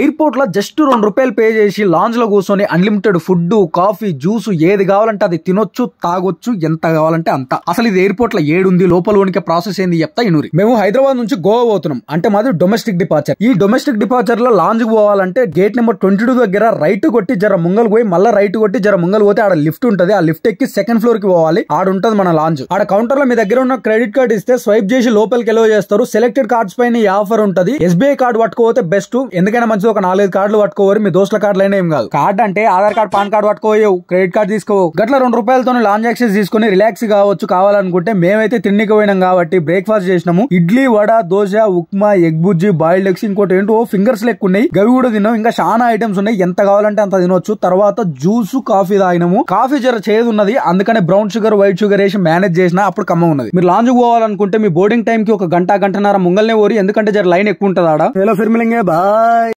ఎయిర్పోర్ట్లో జస్ట్ రెండు రూపాయలు పే చేసి లాంజ్లో కూర్చొని అన్లిమిటెడ్ ఫుడ్ కాఫీ జ్యూస్ ఏది కావాలంటే అది తినొచ్చు తాగొచ్చు ఎంత కావాలంటే అంత అసలు ఇది ఎయిర్పోర్ట్ లో ఏడుంది లోపల ఉనికి ప్రాసెస్ ఏంది చెప్తా ఇనూరి మేము హైదరాబాద్ నుంచి గోవా పోతున్నాం అంటే మాది డొమెస్టిక్ డిపార్చర్ ఈ డొమెస్టిక్ డిపార్చర్ లో లాంజ్ పోవాలంటే గేట్ నెంబర్ ట్వంటీ టూ దగ్గర రైట్ కొట్టి జర ముంగలు పోయి మళ్ళీ రైట్ కొట్టి జర ముంగలు పోతే ఆడ లిఫ్ట్ ఉంటుంది ఆ లిఫ్ట్ ఎక్కి సెకండ్ ఫ్లోర్ కి పోవాలి ఆడ ఉంటుంది మన లాంజ్ ఆడ కౌంటర్ లో మీ దగ్గర ఉన్న క్రెడిట్ కార్డ్ ఇస్తే స్వైప్ చేసి లోపలికి ఎలో చేస్తారు సెలెక్టెడ్ కార్డ్స్ పైన ఆఫర్ ఉంటుంది ఎస్బీఐ కార్డు పట్టుకోతే బెస్ట్ ఎందుకైనా రోజు ఒక నాలుగైదు కార్డులు పట్టుకోవరు మీ దోస్తుల కార్డులు అయినా ఏం కాదు కార్డ్ అంటే ఆధార్ కార్డ్ పాన్ కార్డు పట్టుకోవు క్రెడిట్ కార్డు తీసుకోవు గట్ల రెండు రూపాయలతో లాంజ్ తీసుకుని రిలాక్స్ కావచ్చు కావాలనుకుంటే మేమైతే తిండికి పోయినాం కాబట్టి బ్రేక్ఫాస్ట్ చేసినాము ఇడ్లీ వడ దోశ ఉప్మా ఎగ్ బుజ్జి బాయిల్డ్ ఎగ్స్ ఇంకోటి ఏంటో ఫింగర్స్ లెక్క ఉన్నాయి గవి కూడా తిన్నాం ఇంకా చాలా ఐటమ్స్ ఉన్నాయి ఎంత కావాలంటే అంత తినొచ్చు తర్వాత జ్యూస్ కాఫీ తాగినాము కాఫీ జర చేదు ఉన్నది అందుకనే బ్రౌన్ షుగర్ వైట్ షుగర్ వేసి మేనేజ్ చేసిన అప్పుడు కమ్మ ఉన్నది మీరు లాంజ్ పోవాలనుకుంటే మీ బోర్డింగ్ టైం కి ఒక గంట గంటన్నర ముంగల్నే ఓరి ఎందుకంటే జర లైన్ ఎక్కువ ఉంటుంది ఆడ ఫిర్మిలింగే బాయ్